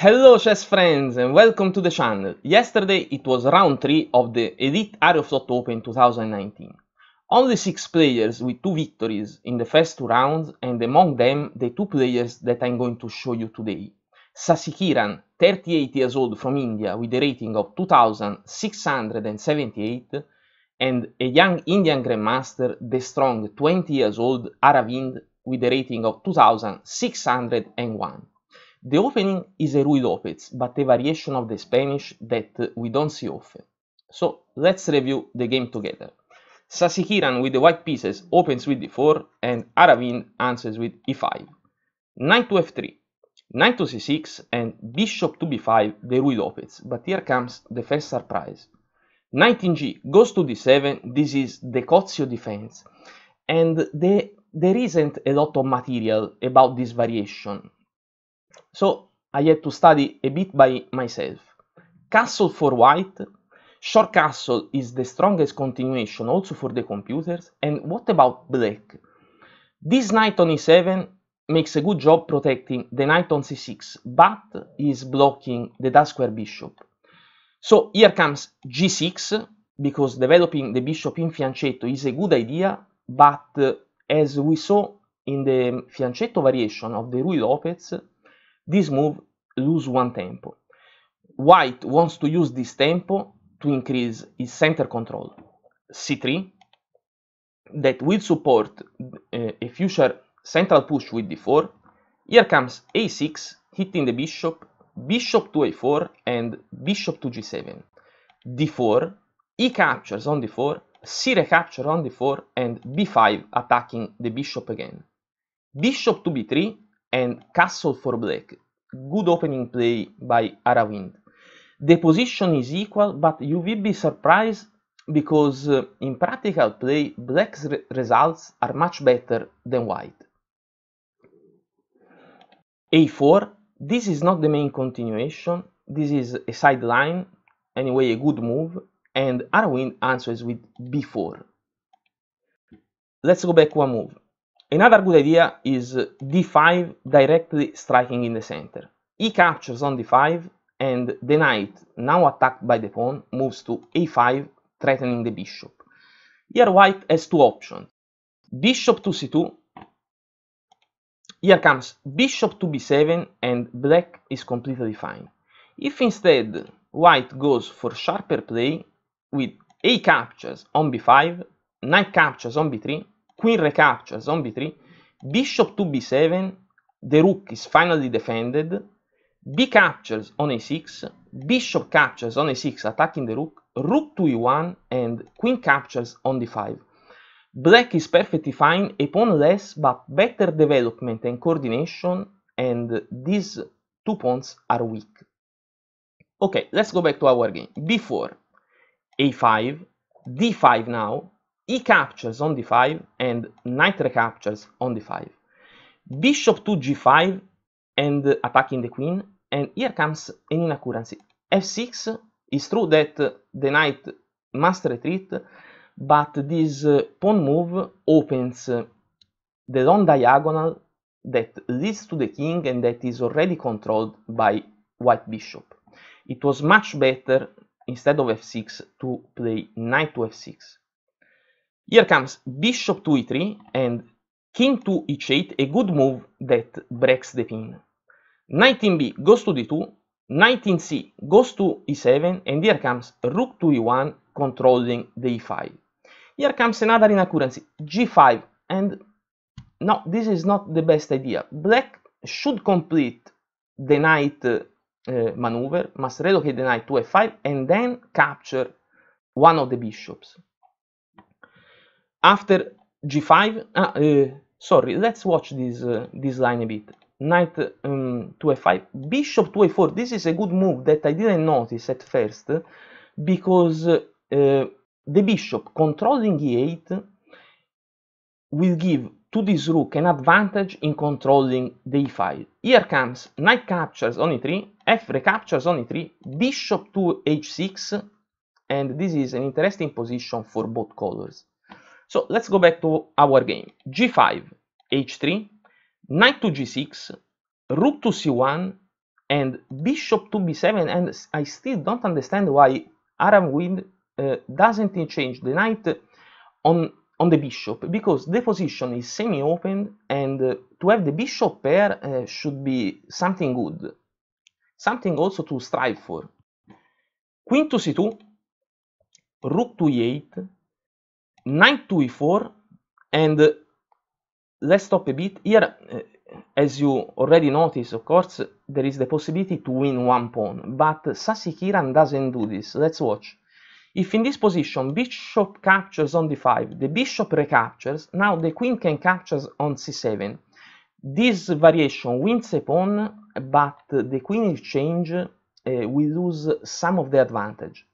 Hello chess friends and welcome to the channel. Yesterday it was round 3 of the Elite Aeroflot Open 2019. Only 6 players with 2 victories in the first 2 rounds and among them the 2 players that I'm going to show you today. Sasikiran, 38 years old from India with a rating of 2678 and a young Indian Grandmaster, the strong 20 years old Aravind with a rating of 2601. The opening is a López, but a variation of the Spanish that we don't see often. So let's review the game together. Sasikiran with the white pieces opens with d4 and Aravind answers with e5. Knight to f3, knight to c6 and bishop to b5 the López, but here comes the first surprise. Knight in g goes to d7, this is the Cozio defense and the, there isn't a lot of material about this variation so I had to study a bit by myself. Castle for white, short castle is the strongest continuation also for the computers, and what about black? This knight on e7 makes a good job protecting the knight on c6, but is blocking the dark square bishop. So here comes g6, because developing the bishop in fianchetto is a good idea, but uh, as we saw in the fianchetto variation of the Rui Lopez, this move lose one tempo. White wants to use this tempo to increase his center control. c3 that will support uh, a future central push with d4. Here comes a6 hitting the bishop, bishop to a4 and bishop to g7. d4, e captures on d4, c recapture on d4 and b5 attacking the bishop again. Bishop to b3 and castle for black. Good opening play by Arawind. The position is equal, but you will be surprised because uh, in practical play, black's re results are much better than white. a4, this is not the main continuation, this is a sideline, anyway a good move, and Arwin answers with b4. Let's go back one move. Another good idea is d5 directly striking in the center. He captures on d5 and the knight, now attacked by the pawn, moves to a5, threatening the bishop. Here white has two options. Bishop to c2. Here comes bishop to b7 and black is completely fine. If instead white goes for sharper play with a captures on b5, knight captures on b3, Queen recapture zombie 3, bishop to b7, the rook is finally defended, b captures on a6, bishop captures on a6 attacking the rook, rook to e1 and queen captures on d5. Black is perfectly fine, a pawn less but better development and coordination and these two pawns are weak. Okay, let's go back to our game. b4, a5, d5 now, e captures on d5 and knight recaptures on d5. Bishop to g5 and attacking the queen. And here comes an inaccuracy. f6 is true that the knight must retreat, but this uh, pawn move opens uh, the long diagonal that leads to the king and that is already controlled by white bishop. It was much better, instead of f6, to play knight to f6. Here comes bishop to e3 and king to h8, a good move that breaks the pin. Knight in b goes to d2, knight in c goes to e7, and here comes rook to e1, controlling the e5. Here comes another inaccuracy, g5, and no, this is not the best idea. Black should complete the knight uh, maneuver, must relocate the knight to f5, and then capture one of the bishops after g5 ah, uh, sorry let's watch this uh, this line a bit knight um, to f5 bishop to a4 this is a good move that i didn't notice at first because uh, the bishop controlling e8 will give to this rook an advantage in controlling the e5 here comes knight captures on e3 f recaptures on e3 bishop to h6 and this is an interesting position for both colors so let's go back to our game. g5, h3, knight to g6, rook to c1, and bishop to b7. And I still don't understand why Aram Win uh, doesn't change the knight on, on the bishop, because the position is semi-open, and uh, to have the bishop pair uh, should be something good. Something also to strive for. Queen to c2, rook to e8, knight to e4 and uh, let's stop a bit here uh, as you already noticed of course there is the possibility to win one pawn but Sasikiran doesn't do this let's watch if in this position bishop captures on d5 the bishop recaptures now the queen can capture on c7 this variation wins a pawn but the queen exchange uh, we lose some of the advantage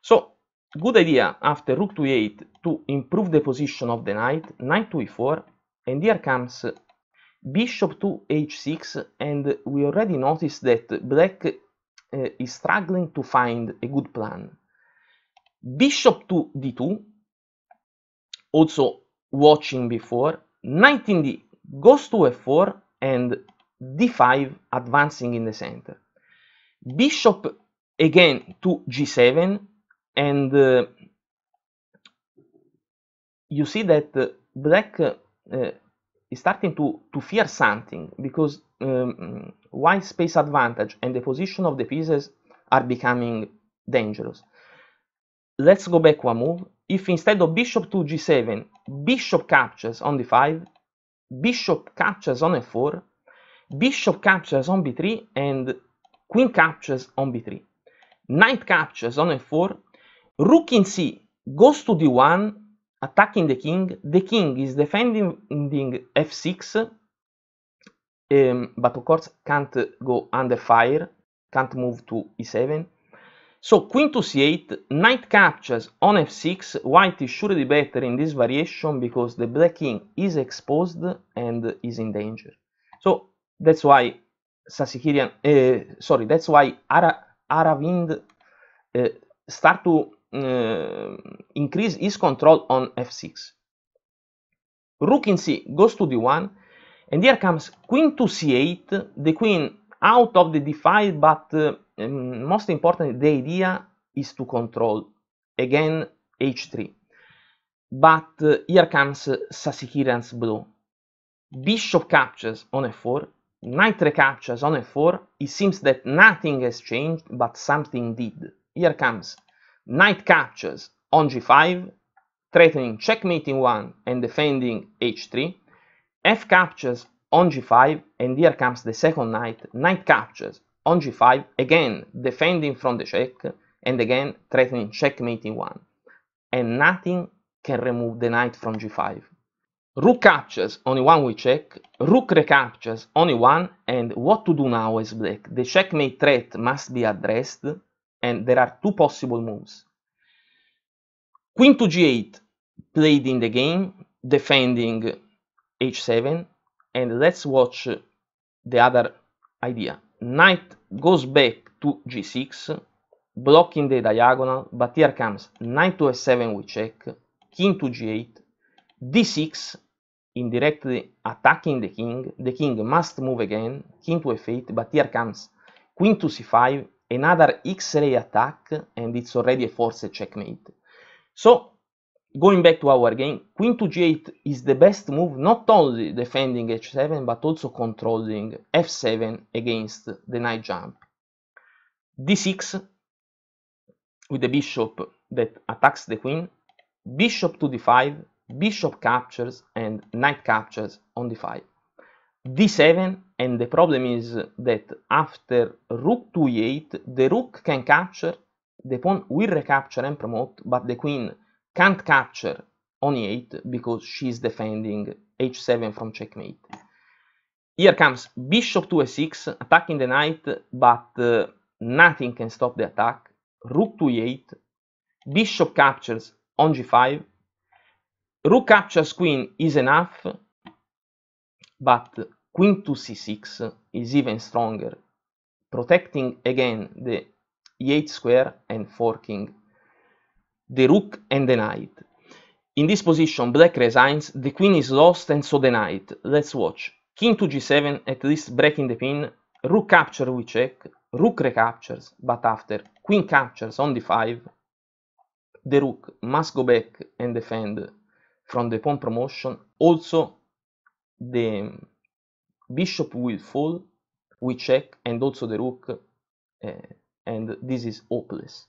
so Good idea after rook to e8 to improve the position of the knight, knight to e4, and here comes bishop to h6, and we already noticed that black uh, is struggling to find a good plan. Bishop to d2, also watching before, knight in d goes to f4 and d5 advancing in the center. Bishop again to g7 and uh, you see that uh, black uh, is starting to to fear something because um, space advantage and the position of the pieces are becoming dangerous let's go back one move if instead of bishop to g7 bishop captures on d5 bishop captures on f4 bishop captures on b3 and queen captures on b3 knight captures on f4 Rook in c goes to d1, attacking the king. The king is defending f6, um, but of course can't go under fire, can't move to e7. So queen to c8, knight captures on f6, white is surely better in this variation because the black king is exposed and is in danger. So that's why Sasikirian, uh, sorry, that's why Ara, Aravind uh, start to uh, increase his control on f6. Rook in c goes to d1, and here comes queen to c8, the queen out of the d5, but uh, um, most important, the idea is to control, again, h3. But uh, here comes uh, Sasikirian's blue. Bishop captures on f4, knight recaptures on f4, it seems that nothing has changed, but something did. Here comes knight captures on g5, threatening checkmate in 1 and defending h3, f captures on g5, and here comes the second knight, knight captures on g5, again defending from the check, and again threatening checkmate in 1. And nothing can remove the knight from g5. Rook captures only one we check, rook recaptures only one, and what to do now as black? The checkmate threat must be addressed, and there are two possible moves. Queen to g8 played in the game, defending h7, and let's watch the other idea. Knight goes back to g6, blocking the diagonal, but here comes knight to f7 we check, king to g8, d6, indirectly attacking the king, the king must move again, king to f8, but here comes queen to c5, another X-ray attack and it's already a forced checkmate. So going back to our game, queen to g8 is the best move not only defending h7 but also controlling f7 against the knight jump. d6 with the bishop that attacks the queen, bishop to d5, bishop captures and knight captures on d5 d7 and the problem is that after rook to e8 the rook can capture the pawn will recapture and promote but the queen can't capture on e8 because she's defending h7 from checkmate here comes bishop to a6 attacking the knight but uh, nothing can stop the attack rook to e8 bishop captures on g5 rook captures queen is enough but queen to c6 is even stronger, protecting again the e8 square and forking the rook and the knight. In this position, black resigns, the queen is lost and so the knight. Let's watch. King to g7, at least breaking the pin, rook capture we check, rook recaptures, but after queen captures on d5, the rook must go back and defend from the pawn promotion. Also, the bishop will fall, we check, and also the rook, uh, and this is hopeless.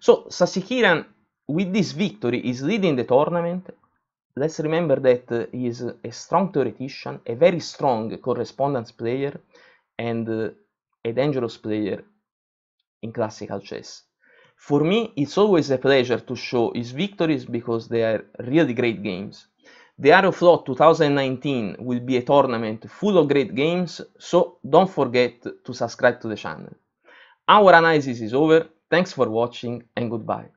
So Sasikiran, with this victory, is leading the tournament. Let's remember that uh, he is a strong theoretician, a very strong correspondence player, and uh, a dangerous player in classical chess. For me, it's always a pleasure to show his victories because they are really great games. The Aeroflot 2019 will be a tournament full of great games, so don't forget to subscribe to the channel. Our analysis is over, thanks for watching and goodbye.